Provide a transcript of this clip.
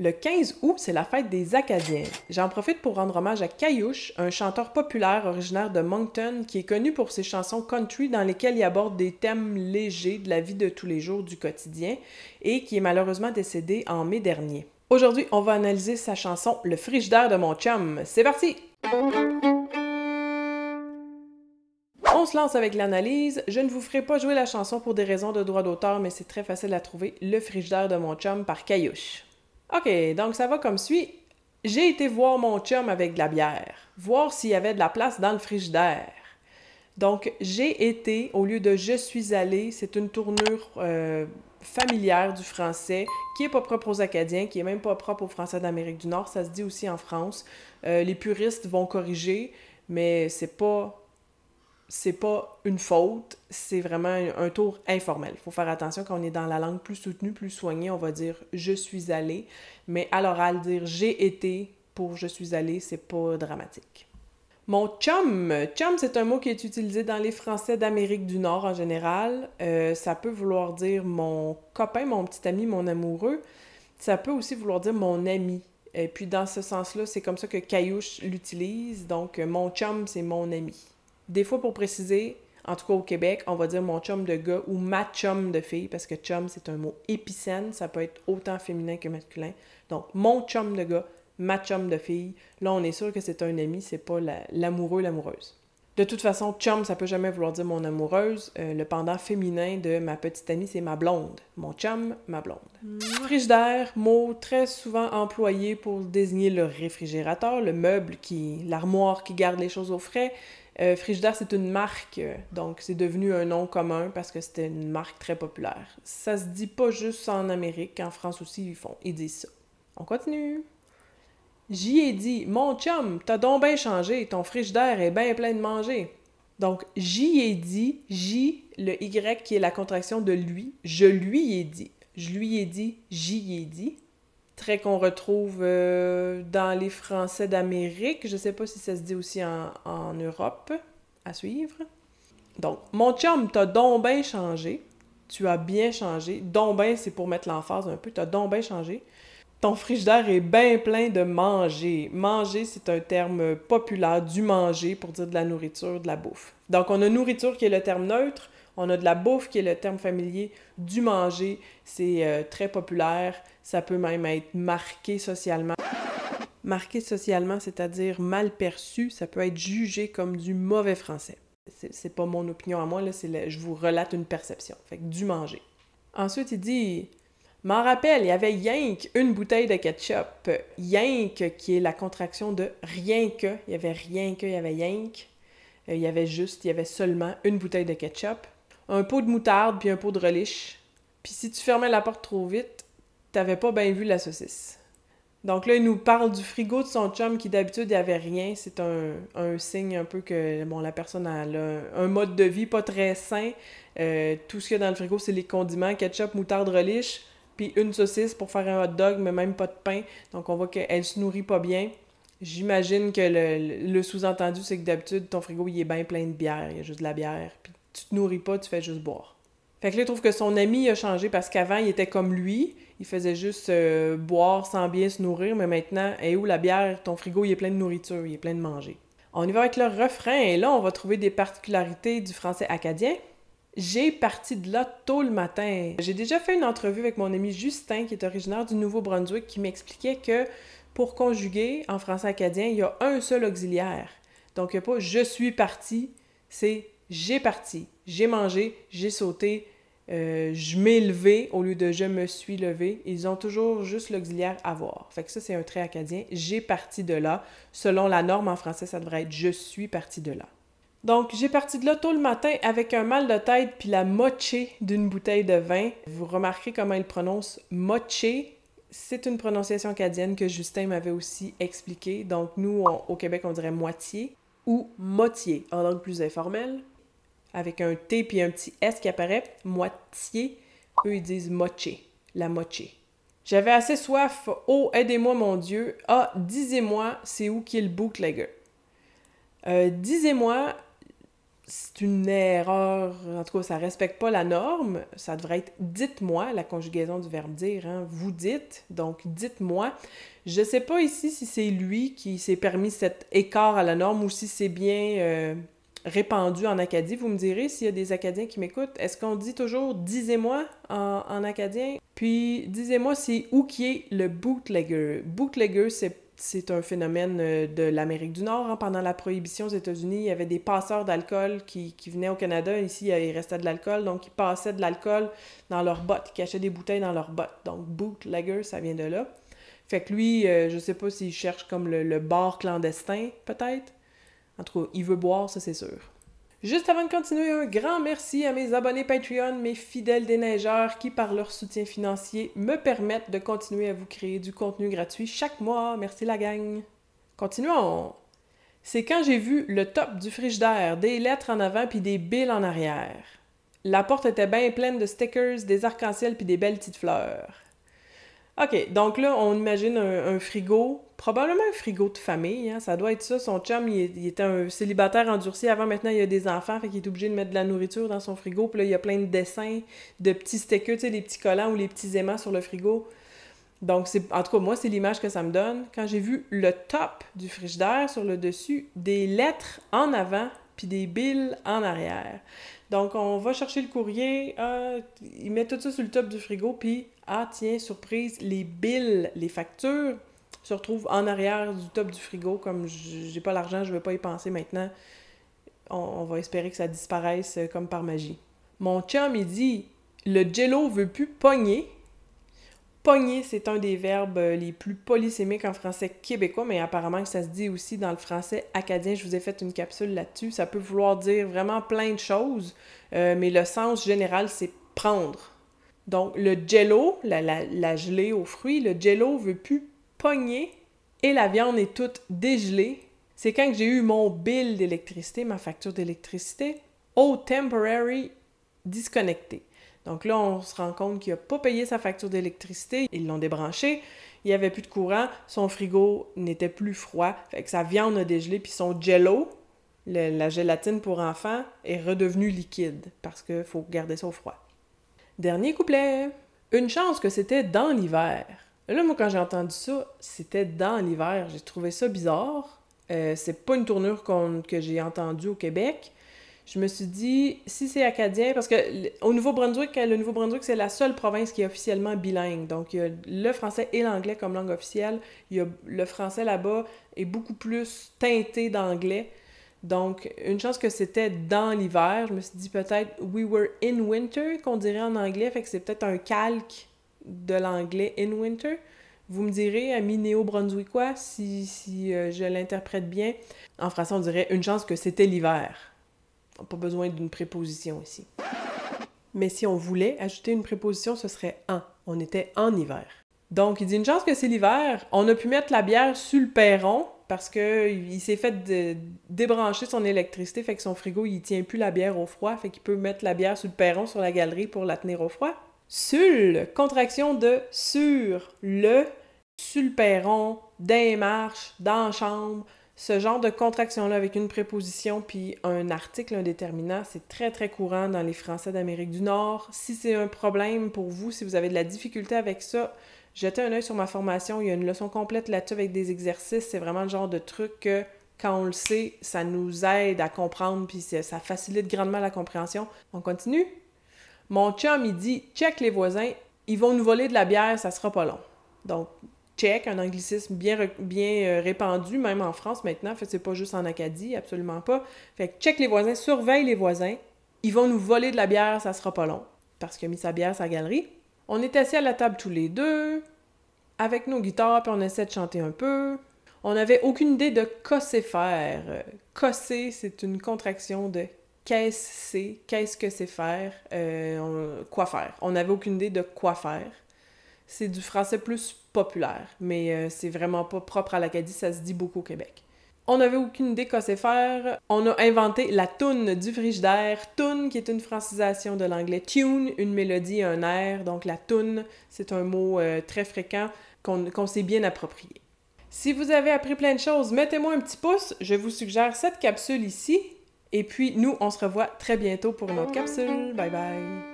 Le 15 août, c'est la fête des Acadiens. J'en profite pour rendre hommage à Cayouche, un chanteur populaire originaire de Moncton qui est connu pour ses chansons country dans lesquelles il aborde des thèmes légers de la vie de tous les jours du quotidien et qui est malheureusement décédé en mai dernier. Aujourd'hui, on va analyser sa chanson Le frigidaire de mon chum. C'est parti! On se lance avec l'analyse. Je ne vous ferai pas jouer la chanson pour des raisons de droit d'auteur, mais c'est très facile à trouver. Le frigidaire de mon chum par Cayouche. OK, donc ça va comme suit. J'ai été voir mon chum avec de la bière, voir s'il y avait de la place dans le frigidaire. Donc, j'ai été, au lieu de je suis allé, c'est une tournure euh, familière du français qui n'est pas propre aux Acadiens, qui n'est même pas propre aux Français d'Amérique du Nord. Ça se dit aussi en France. Euh, les puristes vont corriger, mais c'est pas c'est pas une faute, c'est vraiment un, tour informel. Il faut faire attention quand on est dans la langue plus soutenue, plus soignée, on va dire je suis allé, mais à l'oral, dire j'ai été pour je suis allé, c'est pas dramatique. Mon chum. Chum, c'est un mot qui est utilisé dans les Français d'Amérique du Nord en général. Euh, ça peut vouloir dire mon copain, mon petit ami, mon amoureux. Ça peut aussi vouloir dire mon ami. Et puis dans ce sens-là, c'est comme ça que Caillouche l'utilise. Donc, mon chum, c'est mon ami. Des fois, pour préciser, en tout cas au Québec, on va dire mon chum de gars ou ma chum de fille, parce que chum, c'est un mot épicène, ça peut être autant féminin que masculin. Donc, mon chum de gars, ma chum de fille. Là, on est sûr que c'est un ami, c'est pas l'amoureux, l'amoureuse. De toute façon, chum, ça peut jamais vouloir dire mon amoureuse. Euh, le pendant féminin de ma petite amie, c'est ma blonde. Mon chum, ma blonde. Mmh. Frigidaire, mot très souvent employé pour désigner le réfrigérateur, le meuble qui, l'armoire qui garde les choses au frais, euh, frigidaire, c'est une marque, euh, donc c'est devenu un nom commun parce que c'était une marque très populaire. Ça se dit pas juste en Amérique, en France aussi, ils font, ils disent ça. On continue. J'y ai dit, mon chum, t'as donc bien changé, ton frigidaire est bien plein de manger. Donc, j'y ai dit, J, le Y qui est la contraction de lui, je lui ai dit. Je lui ai dit, j'y ai dit. Très qu'on retrouve euh, dans les Français d'Amérique. Je sais pas si ça se dit aussi en, Europe. À suivre. Donc, mon chum, t'as donc bien changé. Tu as bien changé. Donc ben, c'est pour mettre l'emphase un peu. T'as donc bien changé. Ton frigidaire est bien plein de manger. Manger, c'est un terme populaire du manger pour dire de la nourriture, de la bouffe. Donc, on a nourriture qui est le terme neutre. On a de la bouffe qui est le terme familier. Du manger, c'est euh, très populaire. Ça peut même être marqué socialement. Marqué socialement, c'est-à-dire mal perçu, ça peut être jugé comme du mauvais français. C'est pas mon opinion à moi, là, je vous relate une perception. Fait que du manger. Ensuite, il dit M'en rappelle, il y avait Yank, une bouteille de ketchup. Yank, qui est la contraction de rien que. Il y avait rien que, il y avait Yank. Euh, il y avait juste, il y avait seulement une bouteille de ketchup, un pot de moutarde puis un pot de relish. Puis si tu fermais la porte trop vite, t'avais pas bien vu la saucisse. Donc là, il nous parle du frigo de son chum qui d'habitude il avait rien. C'est un, signe un peu que bon, la personne a un mode de vie pas très sain. Euh, tout ce qu'il y a dans le frigo, c'est les condiments, ketchup, moutarde, relish, puis une saucisse pour faire un hot dog, mais même pas de pain. Donc on voit qu'elle se nourrit pas bien. J'imagine que le, le sous-entendu, c'est que d'habitude, ton frigo, il est bien plein de bière. Il y a juste de la bière. Puis tu te nourris pas, tu fais juste boire. Fait que là, il trouve que son ami a changé parce qu'avant, il était comme lui. Il faisait juste euh, boire sans bien se nourrir, mais maintenant, et où la bière, ton frigo, il est plein de nourriture, il est plein de manger. On y va avec le refrain, et là, on va trouver des particularités du français acadien. J'ai parti de là tôt le matin. J'ai déjà fait une entrevue avec mon ami Justin, qui est originaire du Nouveau-Brunswick, qui m'expliquait que pour conjuguer en français acadien, il y a un seul auxiliaire. Donc, il n'y a pas je suis parti, c'est j'ai parti, j'ai mangé, j'ai sauté, euh, je m'ai levé au lieu de je me suis levé. Ils ont toujours juste l'auxiliaire avoir. Fait que ça, c'est un trait acadien. J'ai parti de là. Selon la norme en français, ça devrait être je suis parti de là. Donc, j'ai parti de là tôt le matin avec un mal de tête puis la moché d'une bouteille de vin. Vous remarquez comment ils prononcent moché, C'est une prononciation acadienne que Justin m'avait aussi expliquée. Donc, nous, au Québec, on dirait moitié ou moitié en langue plus informelle avec un T puis un petit S qui apparaît, moitié. Eux, ils disent moche. la moche. J'avais assez soif. Oh, aidez-moi, mon Dieu. Ah, disez-moi, c'est où qu'il boucle, le bootlegger? Euh, disez-moi, c'est une erreur. En tout cas, ça respecte pas la norme. Ça devrait être dites-moi, la conjugaison du verbe dire. Hein? Vous dites, donc dites-moi. Je sais pas ici si c'est lui qui s'est permis cet écart à la norme ou si c'est bien. Euh, répandu en Acadie. Vous me direz s'il y a des Acadiens qui m'écoutent, est-ce qu'on dit toujours « disez-moi » en acadien? Puis, disez-moi, c'est où qui est le bootlegger? Bootlegger, c'est c'est un phénomène euh, de l'Amérique du Nord. Hein. Pendant la prohibition aux États-Unis, il y avait des passeurs d'alcool qui, qui, venaient au Canada. Ici, il restait de l'alcool, donc ils passaient de l'alcool dans leurs bottes, ils cachaient des bouteilles dans leurs bottes. Donc, bootlegger, ça vient de là. Fait que lui, euh, je sais pas s'il cherche comme le, le bar clandestin, peut-être. En tout cas, il veut boire, ça c'est sûr. Juste avant de continuer, un grand merci à mes abonnés Patreon, mes fidèles déneigeurs qui, par leur soutien financier, me permettent de continuer à vous créer du contenu gratuit chaque mois. Merci la gang! Continuons! C'est quand j'ai vu le top du d'air, des lettres en avant puis des billes en arrière. La porte était bien pleine de stickers, des arcs-en-ciel puis des belles petites fleurs. OK, donc là, on imagine un, frigo, probablement un frigo de famille, hein. ça doit être ça. Son chum, il, était un célibataire endurci. Avant, maintenant, il a des enfants, fait qu'il est obligé de mettre de la nourriture dans son frigo. Puis là, il y a plein de dessins, de petits stickers, tu sais, les petits collants ou les petits aimants sur le frigo. Donc, c'est, en tout cas, moi, c'est l'image que ça me donne. Quand j'ai vu le top du frigidaire sur le dessus, des lettres en avant puis des billes en arrière. Donc, on va chercher le courrier, ah, il met tout ça sur le top du frigo, puis ah tiens, surprise, les billes, les factures se retrouvent en arrière du top du frigo, comme j'ai pas l'argent, je veux pas y penser maintenant. On, va espérer que ça disparaisse euh, comme par magie. Mon chum, il dit le jello veut plus pogner. Pogner, c'est un des verbes euh, les plus polysémiques en français québécois, mais apparemment que ça se dit aussi dans le français acadien. Je vous ai fait une capsule là-dessus. Ça peut vouloir dire vraiment plein de choses, euh, mais le sens général, c'est prendre donc, le jello, la, gelée aux fruits, le jello veut plus pogner et la viande est toute dégelée. C'est quand j'ai eu mon bill d'électricité, ma facture d'électricité, au temporary disconnecté. Donc là, on se rend compte qu'il n'a pas payé sa facture d'électricité, ils l'ont débranché, il n'y avait plus de courant, son frigo n'était plus froid, fait que sa viande a dégelé, puis son jello, la gélatine pour enfants, est redevenue liquide parce qu'il faut garder ça au froid. Dernier couplet. Une chance que c'était dans l'hiver. Là, moi, quand j'ai entendu ça, c'était dans l'hiver. J'ai trouvé ça bizarre. Euh, c'est pas une tournure que j'ai entendue au Québec. Je me suis dit, si c'est acadien, parce que au Nouveau-Brunswick, euh, le Nouveau-Brunswick, c'est la seule province qui est officiellement bilingue. Donc, il y a le français et l'anglais comme langue officielle. le français là-bas est beaucoup plus teinté d'anglais donc, une chance que c'était dans l'hiver, je me suis dit peut-être we were in winter, qu'on dirait en anglais, fait que c'est peut-être un calque de l'anglais in winter. Vous me direz, ami néo-brunswickois, si, si euh, je l'interprète bien, en français on dirait une chance que c'était l'hiver. Pas besoin d'une préposition ici. Mais si on voulait ajouter une préposition, ce serait en. On était en hiver. Donc, il dit une chance que c'est l'hiver. On a pu mettre la bière sur le perron parce qu'il s'est fait débrancher son électricité, fait que son frigo, il tient plus la bière au froid, fait qu'il peut mettre la bière sur le perron, sur la galerie pour la tenir au froid. Sul, contraction de sur, le, sur le perron, dans dans chambre, ce genre de contraction-là avec une préposition puis un article, indéterminant, c'est très très courant dans les Français d'Amérique du Nord. Si c'est un problème pour vous, si vous avez de la difficulté avec ça, jetez un œil sur ma formation. Il y a une leçon complète là-dessus avec des exercices. C'est vraiment le genre de truc que quand on le sait, ça nous aide à comprendre puis ça facilite grandement la compréhension. On continue. Mon chum, il dit check les voisins, ils vont nous voler de la bière, ça sera pas long. Donc, check, un anglicisme bien, bien euh, répandu, même en France maintenant. En fait, c'est pas juste en Acadie, absolument pas. Fait check les voisins, surveille les voisins. Ils vont nous voler de la bière, ça sera pas long. Parce qu'il a mis sa bière à sa galerie. On est assis à la table tous les deux, avec nos guitares, puis on essaie de chanter un peu. On n'avait aucune idée de cosser-faire. Cosser, c'est une contraction de qu'est-ce c'est, qu'est-ce que c'est faire, euh, quoi faire. On n'avait aucune idée de quoi faire. C'est du français plus populaire, mais euh, c'est vraiment pas propre à l'Acadie, ça se dit beaucoup au Québec. On n'avait aucune idée c'est faire. On a inventé la toune du frigidaire. Toune, qui est une francisation de l'anglais tune, une mélodie, un air. Donc la toune, c'est un mot euh, très fréquent qu'on s'est bien approprié. Si vous avez appris plein de choses, mettez-moi un petit pouce. Je vous suggère cette capsule ici. Et puis, nous, on se revoit très bientôt pour une autre capsule. Bye bye!